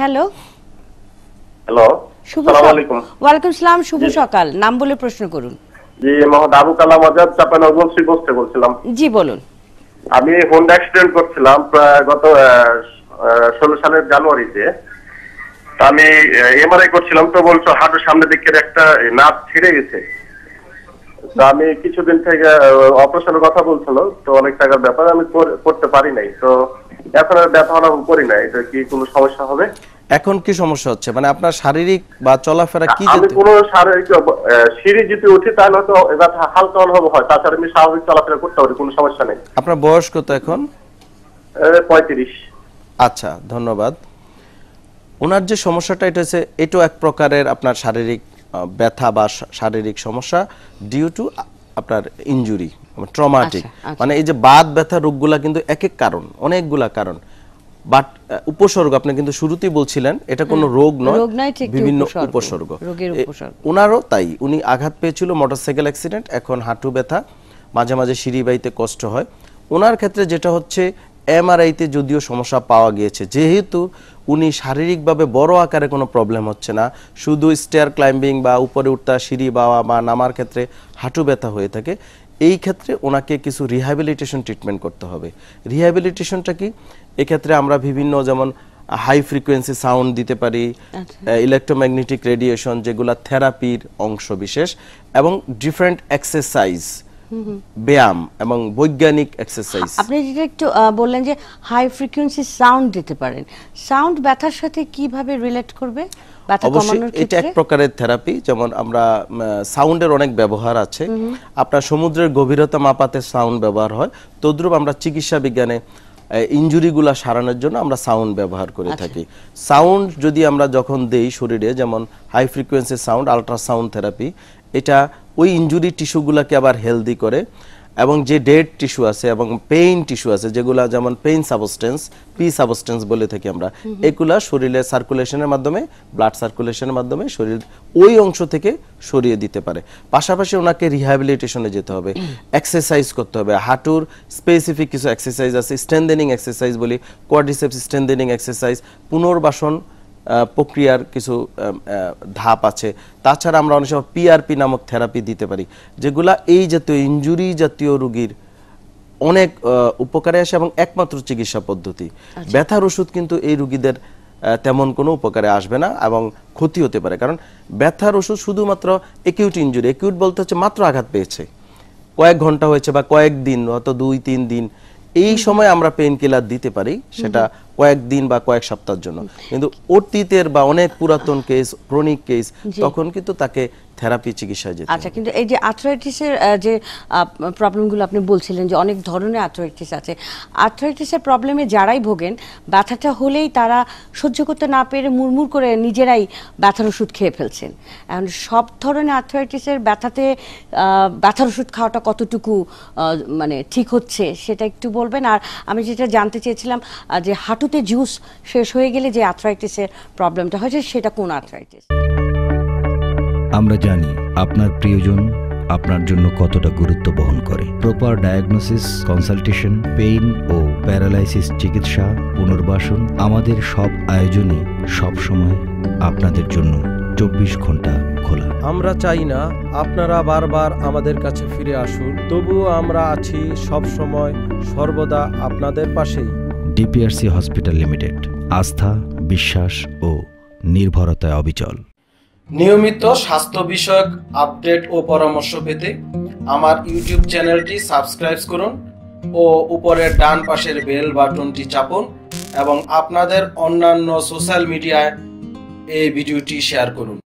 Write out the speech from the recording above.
Hello hello শুভ ওয়ালাইকুম সালাম শুভ সকাল নাম বলে প্রশ্ন করুন জি মোহাম্মদ আবু কালাম আজাদ বলছিলাম জি বলুন আমি হোন্ডা অ্যাক্সিডেন্ট করছিলাম গত ষোলো সালের জানুয়ারিতে আমি এমআরআই করছিলাম তো বলছো হাঁটুর সামনের দিকের একটা নাচ ছিঁড়ে গেছে তা আমি কিছুদিন থেকে অপারেশনের কথা বলছিল তো অনেক টাকার ব্যাপার আমি করতে পারি নাই তো এখন আর ব্যথা অনুভব করি না এটা কি কোনো সমস্যা হবে এখন কি সমস্যা হচ্ছে মানে আপনার শারীরিক বা চলাফেরা কি আমি কোনো শারীরিক সিঁড়ি যদি উঠি তাহলে তো ব্যথা হালকা অনুভব হয় তাছাড়া আমি স্বাভাবিক চলাফেরা করতে পারি কোনো সমস্যা নেই আপনার বয়স কত এখন পঁয়ত্রিশ আচ্ছা ধন্যবাদ ওনার যে সমস্যাটা এটা হচ্ছে এটাও এক প্রকারের আপনার শারীরিক ব্যথা বা শারীরিক সমস্যা ডিউ টু আপনার ইনজুরি ট্রমাটিক আচ্ছা, আচ্ছা। মানে এই যে বাত ব্যথা রোগগুলা কিন্তু এক এক কারণ অনেকগুলা কারণ বাট উপসর্গ আপনি কিন্তু শুরুতেই বলছিলেন এটা কোনো রোগ নয় বিভিন্ন উপসর্গ ওনারও তাই উনি আঘাত পেয়েছিল মোটরসাইকেল অ্যাক্সিডেন্ট এখন হাঁটু ব্যথা মাঝে মাঝে সিঁড়ি বাইতে কষ্ট হয় ওনার ক্ষেত্রে যেটা হচ্ছে এমআরআইতে যদিও সমস্যা পাওয়া গিয়েছে যেহেতু উনি শারীরিকভাবে বড় আকারে কোনো প্রবলেম হচ্ছে না শুধু স্টেয়ার ক্লাইম্বিং বা উপরে উঠতা সিঁড়ি বাওয়া বা নামার ক্ষেত্রে হাঁটু ব্যথা হয়ে থাকে এই ক্ষেত্রে ওনাকে কিছু রিহ্যাবিলিটেশন ট্রিটমেন্ট করতে হবে রিহ্যাবিলিটেশনটা কি এক্ষেত্রে আমরা বিভিন্ন যেমন হাই ফ্রিকোয়েন্সি সাউন্ড দিতে পারি ইলেকট্রোম্যাগনেটিক রেডিয়েশন যেগুলো থেরাপির অংশ বিশেষ এবং ডিফারেন্ট এক্সারসাইজ ব্যায়াম এবং বৈজ্ঞানিক এক্সারসাইজ হ্যাঁ, আপনি যেটা একটু বললেন যে হাই ফ্রিকোয়েন্সি সাউন্ড দিতে পারেন সাউন্ড ব্যথার সাথে কিভাবে রিলেট করবে অবশ্যই এটা এক প্রকারের থেরাপি যেমন আমরা সাউন্ডের অনেক ব্যবহার আছে আপনার সমুদ্রের গভীরতা মাপাতে সাউন্ড ব্যবহার হয় তদ্রুপ আমরা চিকিৎসা বিজ্ঞানে ইঞ্জুরিগুলো সারানোর জন্য আমরা সাউন্ড ব্যবহার করে আচ্ছা। থাকি সাউন্ড যদি আমরা যখন দেই শরীরে যেমন high frequency sound ultrasound therapy এটা ওই ইঞ্জুরি টিস্যুগুলোকে আবার হেলদি করে এবং যে ডেড টিস্যু আছে এবং পেইন টিস্যু আছে যেগুলো যেমন পেইন সাবস্টেন্স পি সাবস্টেন্স বলে থাকি আমরা এগুলা শরীরে সার্কুলেশনের মাধ্যমে ব্লাড সার্কুলেশনের মাধ্যমে শরীর ওই অংশ থেকে সরিয়ে দিতে পারে পাশাপাশি ওনাকে রিহ্যাবিলিটেশনে যেতে হবে এক্সারসাইজ করতে হবে হাঁটুর স্পেসিফিক কিছু এক্সারসাইজ আছে স্ট্রেন্দেনিং এক্সারসাইজ বলি কোয়াড্রিসেপস স্ট্রেন্দেনিং এক্সারসাইজ পুনর্বাসন প্রক্রিয়ার কিছু ধাপ আছে তাছাড়া আমরা অনেক সময় পিআরপি নামক থেরাপি দিতে পারি যেগুলা এই জাতীয় ইঞ্জুরি জাতীয় রুগীর অনেক উপকারে আসে এবং একমাত্র চিকিৎসা পদ্ধতি আচ্ছা। ব্যথার ওষুধ কিন্তু এই রুগীদের তেমন কোনো উপকারে আসবে না এবং ক্ষতি হতে পারে কারণ ব্যথার ওষুধ শুধুমাত্র একিউট ইঞ্জুরি একিউট বলতে হচ্ছে মাত্র আঘাত পেয়েছে কয়েক ঘন্টা হয়েছে বা কয়েক দিন অত দুই তিন দিন এই সময় আমরা পেইন কিলার দিতে পারি সেটা কয়েক দিন বা কয়েক সপ্তাহের জন্য কিন্তু অতীতের বা অনেক পুরাতন কেস ক্রনিক কেস তখন কিন্তু তাকে থেরাপি চিকিৎসা যেতে আচ্ছা কিন্তু এই যে আর্থ্রাইটিসের যে প্রবলেমগুলো আপনি বলছিলেন যে অনেক ধরনের আর্থ্রাইটিস আছে আর্থ্রাইটিসের প্রবলেমে যারাই ভোগেন ব্যথাটা হলেই তারা সহ্য করতে না পেরে মুরমুর করে নিজেরাই ব্যথার ওষুধ খেয়ে ফেলছেন এখন সব ধরনের আর্থ্রাইটিসের ব্যথাতে ব্যথার ওষুধ খাওয়াটা কতটুকু মানে ঠিক হচ্ছে সেটা একটু বলবেন আর আমি যেটা জানতে চেয়েছিলাম যে হাঁটু হাঁটুতে জুস শেষ হয়ে গেলে যে আর্থ্রাইটিসের প্রবলেমটা হয়েছে সেটা কোন আর্থ্রাইটিস আমরা জানি আপনার প্রিয়জন আপনার জন্য কতটা গুরুত্ব বহন করে প্রপার ডায়াগনোসিস কনসালটেশন পেইন ও প্যারালাইসিস চিকিৎসা পুনর্বাসন আমাদের সব আয়োজনে সবসময় আপনাদের জন্য চব্বিশ ঘন্টা খোলা আমরা চাই না আপনারা বারবার আমাদের কাছে ফিরে আসুন তবুও আমরা আছি সবসময় সর্বদা আপনাদের পাশেই ডিপিআরসি হসপিটাল লিমিটেড আস্থা বিশ্বাস ও নির্ভরতায় অবিচল নিয়মিত স্বাস্থ্য বিষয়ক আপডেট ও পরামর্শ পেতে আমার ইউটিউব চ্যানেলটি সাবস্ক্রাইব করুন ও উপরের ডান পাশের বেল বাটনটি চাপুন এবং আপনাদের অন্যান্য সোশ্যাল মিডিয়ায় এই ভিডিওটি শেয়ার করুন